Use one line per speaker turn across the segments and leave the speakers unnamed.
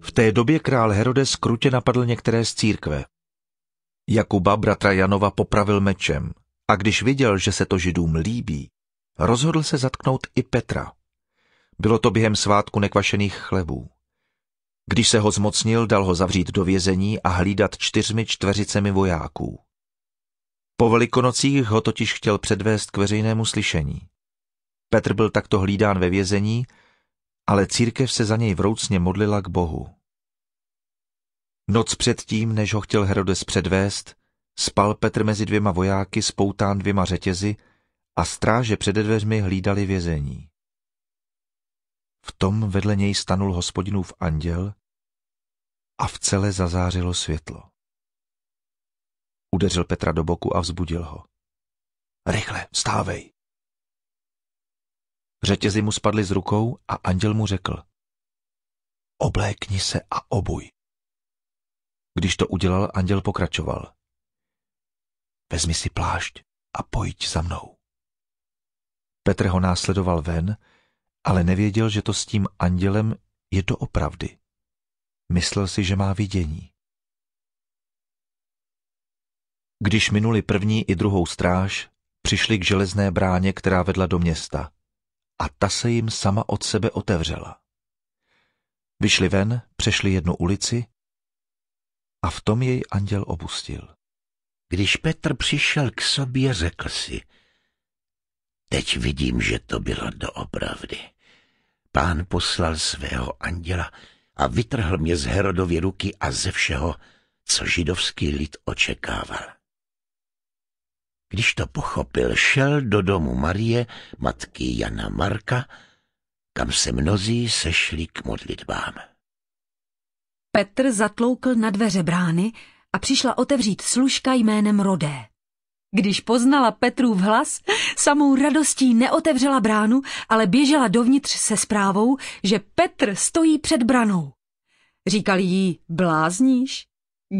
V té době král Herodes krutě napadl některé z církve. Jakuba, bratra Janova, popravil mečem a když viděl, že se to židům líbí, rozhodl se zatknout i Petra. Bylo to během svátku nekvašených chlebů. Když se ho zmocnil, dal ho zavřít do vězení a hlídat čtyřmi čtveřicemi vojáků. Po velikonocích ho totiž chtěl předvést k veřejnému slyšení. Petr byl takto hlídán ve vězení ale církev se za něj vroucně modlila k Bohu. Noc předtím, než ho chtěl Herodes předvést, spal Petr mezi dvěma vojáky spoután dvěma řetězy a stráže před dveřmi hlídali vězení. V tom vedle něj stanul hospodinův anděl a v celé zazářilo světlo. Udeřil Petra do boku a vzbudil ho. Rychle, vstávej! Řetězy mu spadly z rukou a anděl mu řekl. Oblékni se a obuj. Když to udělal, anděl pokračoval. Vezmi si plášť a pojď za mnou. Petr ho následoval ven, ale nevěděl, že to s tím andělem je to opravdy. Myslel si, že má vidění. Když minuli první i druhou stráž, přišli k železné bráně, která vedla do města a ta se jim sama od sebe otevřela. Vyšli ven, přešli jednu ulici a v tom jej anděl opustil. Když Petr přišel k sobě, řekl si, teď vidím, že to bylo doopravdy. Pán poslal svého anděla a vytrhl mě z Herodově ruky a ze všeho, co židovský lid očekával. Když to pochopil, šel do domu Marie, matky Jana Marka, kam se mnozí sešli k
modlitbám.
Petr zatloukl na dveře brány a přišla otevřít služka jménem Rodé. Když poznala v hlas, samou radostí neotevřela bránu, ale běžela dovnitř se zprávou, že Petr stojí před branou. Říkali jí, blázníš?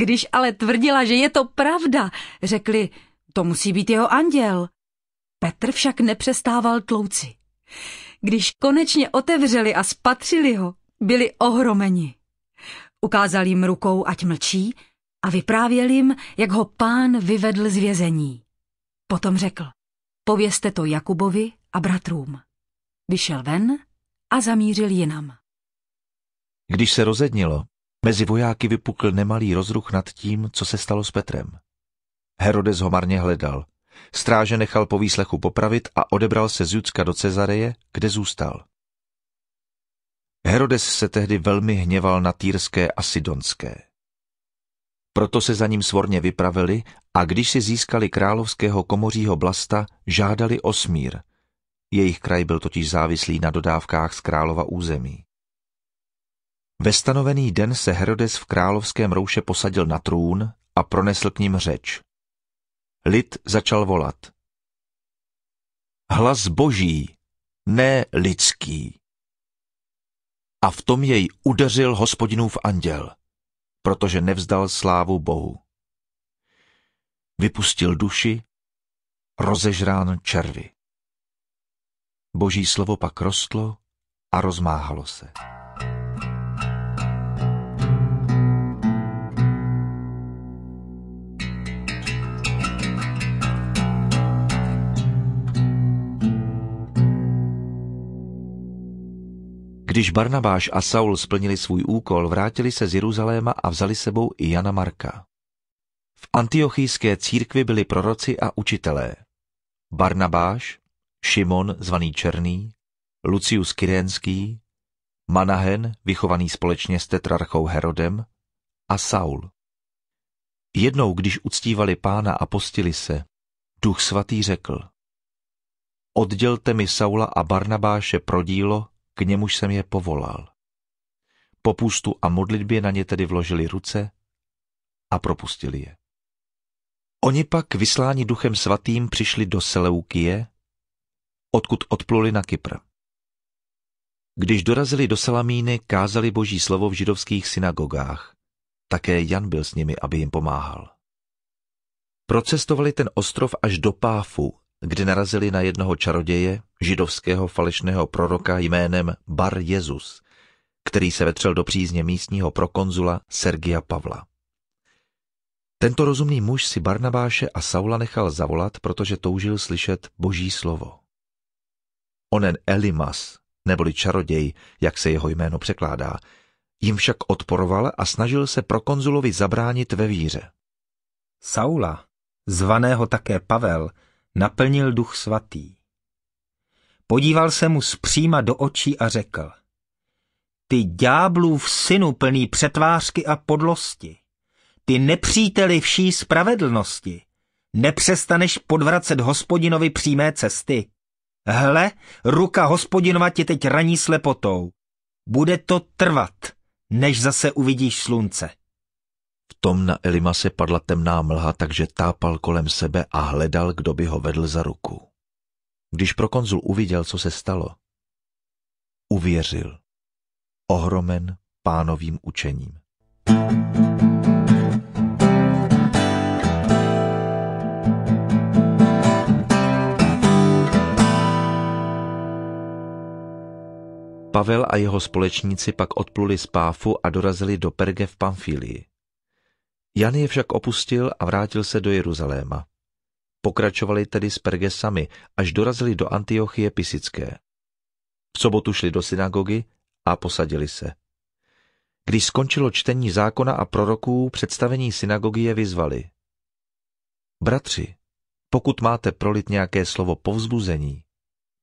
Když ale tvrdila, že je to pravda, řekli, to musí být jeho anděl. Petr však nepřestával tlouci. Když konečně otevřeli a spatřili ho, byli ohromeni. Ukázal jim rukou, ať mlčí, a vyprávěl jim, jak ho pán vyvedl z vězení. Potom řekl, povězte to Jakubovi a bratrům. Vyšel ven a zamířil jinam. Když se rozednilo, mezi vojáky vypukl nemalý rozruch nad tím, co se stalo s Petrem. Herodes ho marně hledal. Stráže nechal po výslechu popravit a odebral se z Judska do Cezareje, kde zůstal. Herodes se tehdy velmi hněval na Týrské a Sidonské. Proto se za ním svorně vypravili a když si získali královského komořího blasta, žádali o smír. Jejich kraj byl totiž závislý na dodávkách z králova území. Ve stanovený den se Herodes v královském rouše posadil na trůn a pronesl k ním řeč. Lid začal volat. Hlas boží, ne lidský. A v tom jej udeřil hospodinův anděl, protože nevzdal slávu Bohu. Vypustil duši, rozežrán červy. Boží slovo pak rostlo a rozmáhalo se. Když Barnabáš a Saul splnili svůj úkol, vrátili se z Jeruzaléma a vzali sebou i Jana Marka. V antiochijské církvi byli proroci a učitelé. Barnabáš, Šimon, zvaný Černý, Lucius Kyrénský, Manahen, vychovaný společně s tetrarchou Herodem, a Saul. Jednou, když uctívali pána a postili se, duch svatý řekl, oddělte mi Saula a Barnabáše pro dílo, k němuž jsem je povolal. Po půstu a modlitbě na ně tedy vložili ruce a propustili je. Oni pak vysláni duchem svatým přišli do Seleukie, odkud odpluli na Kypr. Když dorazili do Salamíny, kázali boží slovo v židovských synagogách. Také Jan byl s nimi, aby jim pomáhal. Procestovali ten ostrov až do Páfu, kdy narazili na jednoho čaroděje, židovského falešného proroka jménem Bar Jezus, který se vetřel do přízně místního prokonzula Sergia Pavla. Tento rozumný muž si Barnabáše a Saula nechal zavolat, protože toužil slyšet boží slovo. Onen Elimas, neboli čaroděj, jak se jeho jméno
překládá, jim však odporoval a snažil se prokonzulovi zabránit ve víře. Saula, zvaného také Pavel, naplnil duch svatý. Podíval se mu zpříma do očí a řekl, ty ďáblův synu plný přetvářky a podlosti, ty nepříteli vší spravedlnosti, nepřestaneš podvracet hospodinovi přímé cesty. Hle, ruka hospodinova tě teď raní slepotou. Bude to trvat, než zase uvidíš slunce. V tom na Elimase padla
temná mlha, takže tápal kolem sebe a hledal, kdo by ho vedl za ruku. Když prokonzul uviděl, co se stalo, uvěřil, ohromen pánovým učením. Pavel a jeho společníci pak odpluli z Páfu a dorazili do Perge v Pamfílii. Jan je však opustil a vrátil se do Jeruzaléma. Pokračovali tedy s Pergesami, až dorazili do Antiochie Pisické. V sobotu šli do synagogy a posadili se. Když skončilo čtení zákona a proroků, představení synagogy je vyzvali. Bratři, pokud máte prolit nějaké slovo povzbuzení,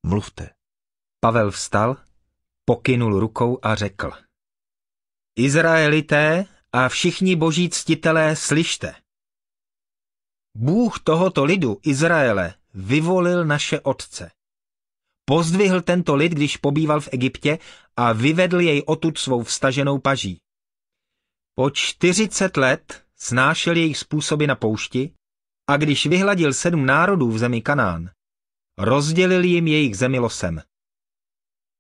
mluvte. Pavel vstal, pokynul rukou a řekl. Izraelité, a všichni boží ctitelé slyšte. Bůh tohoto lidu, Izraele, vyvolil naše otce. Pozdvihl tento lid, když pobýval v Egyptě a vyvedl jej otud svou vstaženou paží. Po čtyřicet let snášel jejich způsoby na poušti a když vyhladil sedm národů v zemi Kanán, rozdělil jim jejich zemi losem.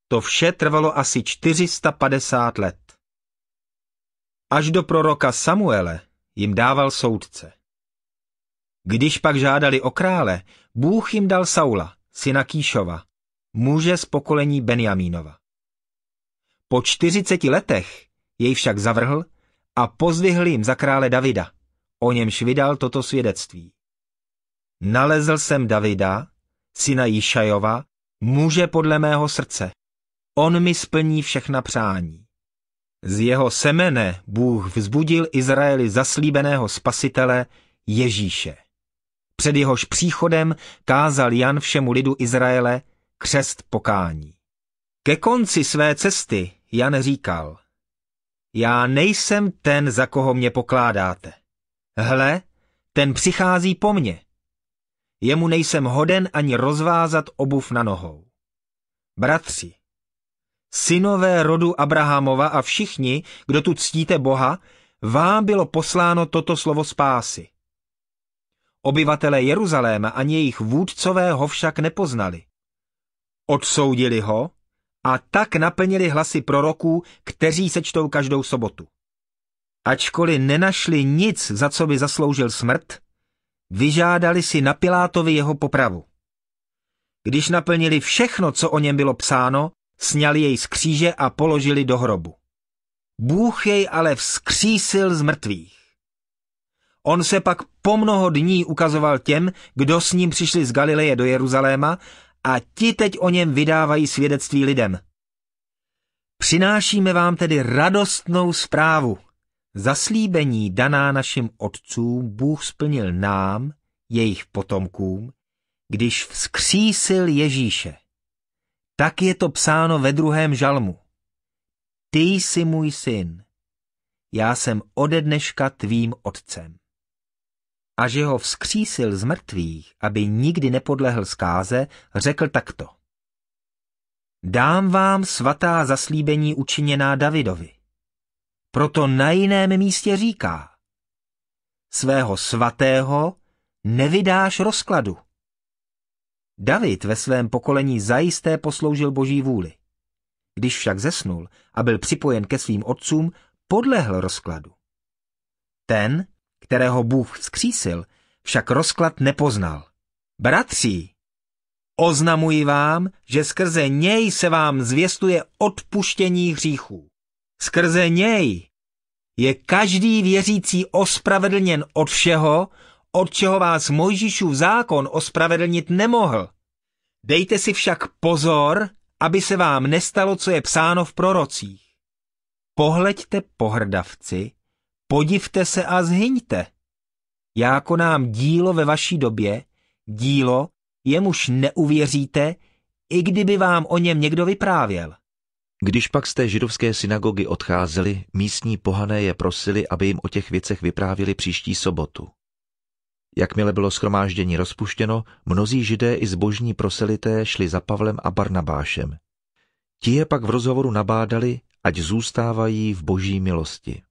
To vše trvalo asi 450 let. Až do proroka Samuele jim dával soudce. Když pak žádali o krále, Bůh jim dal Saula, syna Kýšova, muže z pokolení Benjamínova. Po čtyřiceti letech jej však zavrhl a pozvihl jim za krále Davida, o němž vydal toto svědectví. Nalezl jsem Davida, syna Jišajova, muže podle mého srdce. On mi splní všechna přání. Z jeho semene Bůh vzbudil Izraeli zaslíbeného spasitele Ježíše. Před jehož příchodem kázal Jan všemu lidu Izraele křest pokání. Ke konci své cesty Jan říkal, já nejsem ten, za koho mě pokládáte. Hle, ten přichází po mně. Jemu nejsem hoden ani rozvázat obuv na nohou. Bratři, synové rodu Abrahamova a všichni, kdo tu ctíte Boha, vám bylo posláno toto slovo spásy. Obyvatelé Jeruzaléma ani jejich vůdcové ho však nepoznali. Odsoudili ho a tak naplnili hlasy proroků, kteří sečtou každou sobotu. Ačkoliv nenašli nic, za co by zasloužil smrt, vyžádali si na Pilátovi jeho popravu. Když naplnili všechno, co o něm bylo psáno, sněli jej z kříže a položili do hrobu. Bůh jej ale vzkřísil z mrtvých. On se pak po mnoho dní ukazoval těm, kdo s ním přišli z Galileje do Jeruzaléma a ti teď o něm vydávají svědectví lidem. Přinášíme vám tedy radostnou zprávu. Zaslíbení daná našim otcům Bůh splnil nám, jejich potomkům, když vzkřísil Ježíše. Tak je to psáno ve druhém žalmu. Ty jsi můj syn, já jsem ode dneška tvým otcem. A že ho vzkřísil z mrtvých, aby nikdy nepodlehl zkáze, řekl takto. Dám vám svatá zaslíbení učiněná Davidovi. Proto na jiném místě říká, svého svatého nevydáš rozkladu David ve svém pokolení zajisté posloužil boží vůli. Když však zesnul a byl připojen ke svým otcům, podlehl rozkladu. Ten, kterého Bůh vzkřísil, však rozklad nepoznal. Bratři, oznamuji vám, že skrze něj se vám zvěstuje odpuštění hříchů. Skrze něj je každý věřící ospravedlněn od všeho, od čeho vás Mojžíšův zákon ospravedlnit nemohl. Dejte si však pozor, aby se vám nestalo, co je psáno v prorocích. Pohleďte pohrdavci, podivte se a zhyňte. Já konám dílo ve vaší době, dílo, jemuž neuvěříte, i kdyby vám o něm někdo vyprávěl. Když pak z té židovské synagogy
odcházeli, místní pohané je prosili, aby jim o těch věcech vyprávěli příští sobotu. Jakmile bylo schromáždění rozpuštěno, mnozí židé i zbožní proselité šli za Pavlem a Barnabášem. Ti je pak v rozhovoru nabádali, ať zůstávají v boží milosti.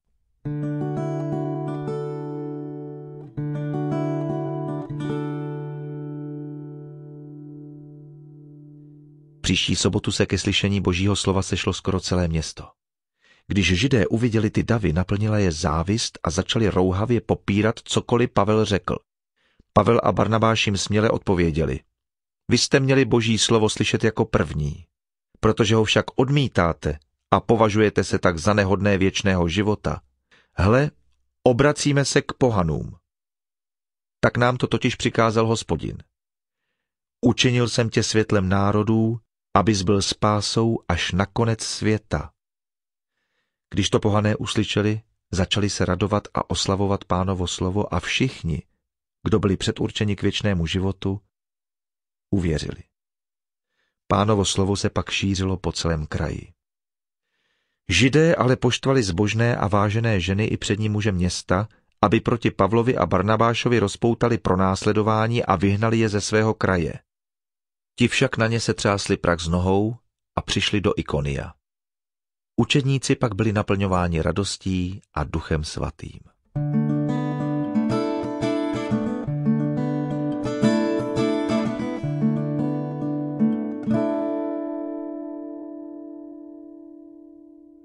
Příští sobotu se ke slyšení božího slova sešlo skoro celé město. Když židé uviděli ty davy, naplnila je závist a začali rouhavě popírat, cokoliv Pavel řekl. Pavel a Barnabáš jim směle odpověděli. Vy jste měli boží slovo slyšet jako první, protože ho však odmítáte a považujete se tak za nehodné věčného života. Hle, obracíme se k pohanům. Tak nám to totiž přikázal hospodin. Učinil jsem tě světlem národů, abys byl spásou až na konec světa. Když to pohané uslyšeli, začali se radovat a oslavovat pánovo slovo a všichni, kdo byli předurčeni k věčnému životu, uvěřili. Pánovo slovo se pak šířilo po celém kraji. Židé ale poštvali zbožné a vážené ženy i přední muže města, aby proti Pavlovi a Barnabášovi rozpoutali pronásledování a vyhnali je ze svého kraje. Ti však na ně se třásli prak s nohou a přišli do Ikonia. Učedníci pak byli naplňováni radostí a duchem svatým. thank you